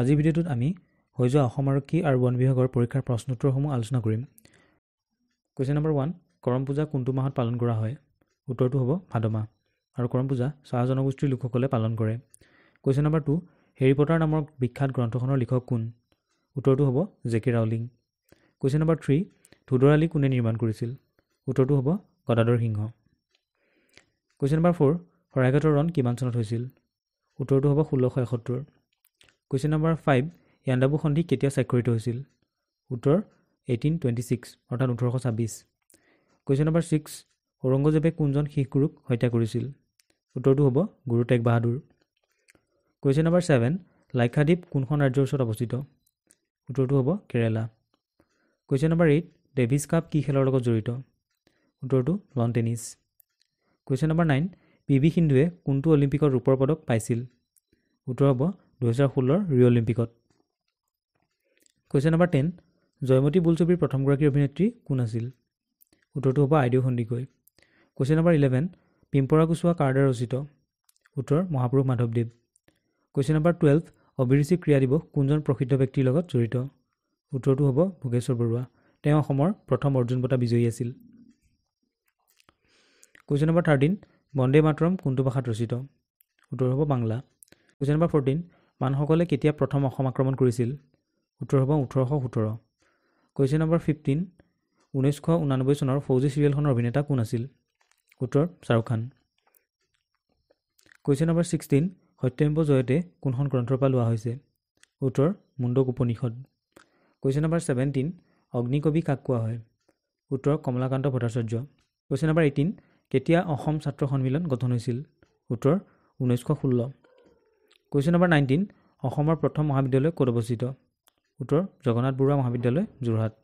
আজিৰ ভিডিঅ'টোত আমি হৈ যোৱা অসম আৰক্ষী আৰু বন বিভাগৰ পৰীক্ষাৰ প্ৰশ্ন উত্তৰসমূহ আলোচনা কৰিম কুৱেশ্যন নম্বৰ ওৱান কৰম পূজা কোনটো মাহত পালন কৰা হয় উত্তৰটো হ'ব ভাদমাহ আৰু কৰম পূজা চাহ জনগোষ্ঠীৰ লোকসকলে পালন কৰে কুৱেশ্যন নম্বৰ টু হেৰিপটাৰ নামৰ বিখ্যাত গ্ৰন্থখনৰ লিখক কোন উত্তৰটো হ'ব Jackie Rowling question number three ধুদৰালি কোনে নিৰ্মাণ কৰিছিল উত্তৰটো হ'ব গদাধৰ সিংহ কুৱেশ্যন নম্বৰ ফ'ৰ শৰাইঘাটৰ ৰণ কিমান চনত হৈছিল উত্তৰটো হ'ব ষোল্লশ এসত্তৰ কুৱেশ্যন নম্বৰ ফাইভ ইয়াণ্ডাবু সন্ধি কেতিয়া স্বাক্ষৰিত হৈছিল উত্তৰ এইটিন টুৱেণ্টি ছিক্স অৰ্থাৎ ওঠৰশ ছাব্বিছ কুৱেশ্যন নম্বৰ ছিক্স ঔৰংগজেবে কোনজন শিখ গুৰুক হত্যা কৰিছিল উত্তৰটো হ'ব Guru Tegh Bahadur question number seven Lakshadweep কোনখন ৰাজ্যৰ ওচৰত অৱস্থিত উত্তৰটো হ'ব Kerala question number eight Davis cup কি খেলৰ লগত জড়িত উত্তৰটো lawn tennis question number nine P V সিন্ধুৱে কোনটো অলিম্পিকত ৰূপৰ পদক পাইছিল উত্তৰ হ'ব দুহেজাৰ ষোল্লৰ ৰিঅ' অলিম্পিকত কুৱেশ্যন নম্বৰ টেন জয়মতী বোলছবিৰ প্ৰথমগৰাকী অভিনেত্ৰী কোন আছিল উত্তৰটো হ'ব Aideu Sandikai question number eleven পিম্পৰা কুচোৱা কাৰ দ্বাৰা ৰচিত উত্তৰ মহাপুৰুষ মাধৱদেৱ কুৱেশ্যন নম্বৰ টুৱেলভ অভিৰুচি ক্ৰীড়া দিৱস কোনজন প্ৰসিদ্ধ ব্যক্তিৰ লগত জড়িত উত্তৰটো হ'ব ভোগেশ্বৰ বৰুৱা তেওঁ অসমৰ প্ৰথম অৰ্জুন বঁটা বিজয়ী আছিল question number thirteen Vande Mataram কোনটো ভাষাত ৰচিত উত্তৰ হ'ব বাংলা কুৱেশ্যন নম্বৰ ফৰ্টিন মানসকলে কেতিয়া প্ৰথম অসম আক্ৰমণ কৰিছিল উত্তৰ হ'ব ওঠৰশ সোতৰ কুৱেশ্যন নম্বৰ ফিফটিন ঊনৈছশ ঊনানব্বৈ চনৰ ফৌজি চিৰিয়েলখনৰ অভিনেতা কোন আছিল উত্তৰ Shahrukh Khan question number sixteen সত্যম্ব জয়তে কোনখন গ্ৰন্থৰ পৰা লোৱা হৈছে উত্তৰ Mundaka Upanishad question number seventeen অগ্নিকবি কাক কোৱা হয় উত্তৰ Kamalakanta Bhattacharya question number eighteen কেতিয়া অসম ছাত্ৰ সন্মিলন গঠন হৈছিল উত্তৰ ঊনৈছশ ষোল্ল কুৱেশ্যন নম্বৰ নাইনটিন অসমৰ প্ৰথম মহাবিদ্যালয় ক'ত অৱস্থিত উত্তৰ জগন্নাথ বৰুৱা মহাবিদ্যালয় যোৰহাট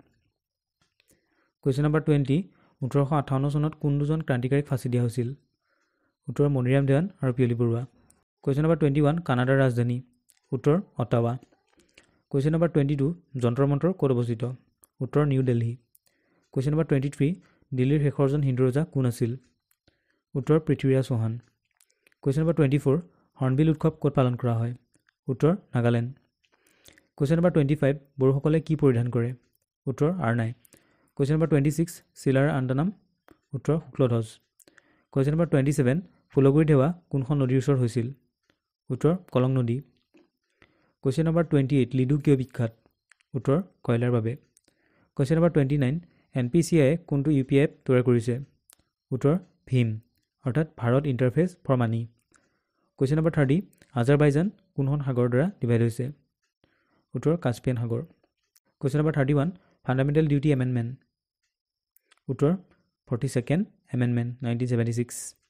কুৱেশ্যন নম্বৰ টুৱেণ্টি ওঠৰশ আঠাৱন্ন চনত কোন দুজন ক্ৰান্তিকাৰীক ফাঁচি দিয়া হৈছিল উত্তৰ মণিৰাম দেৱান আৰু Piyali Barua question number twenty one কানাডাৰ ৰাজধানী উত্তৰ Ottawa question number twenty two যন্ত্ৰ মন্ত্ৰ ক'ত অৱস্থিত উত্তৰ New Delhi question number twenty three দিল্লীৰ শেষৰজন হিন্দু ৰজা কোন আছিল উত্তৰ Prithviraj Chauhan question number twenty four hornbill উৎসৱ ক'ত পালন কৰা হয় উত্তৰ Nagaland question number twenty five বড়োসকলে কি পৰিধান কৰে উত্তৰ aronai question number twenty six চিলাৰ আণ্ডানাম উত্তৰ Shukladhwaj question number twenty seven Phulaguri Dhewa কোনখন নদীৰ ওচৰত হৈছিল উত্তৰ কলং নদী question number twenty eight Ledo কিয় বিখ্যাত উত্তৰ কয়লাৰ বাবে question number twenty nine N P C আইয়ে কোনটো ইউ পি এফ তৈয়াৰ কৰিছে উত্তৰ ভীম অৰ্থাৎ Bharat interface for money question number thirty Azerbaijan কোনখন সাগৰৰ দ্বাৰা ডিভাইড হৈছে উত্তৰ কাস্পিয়ান সাগৰ question number thirty one fundamental duty amendment উত্তৰ forty second amendment nineteen seventy six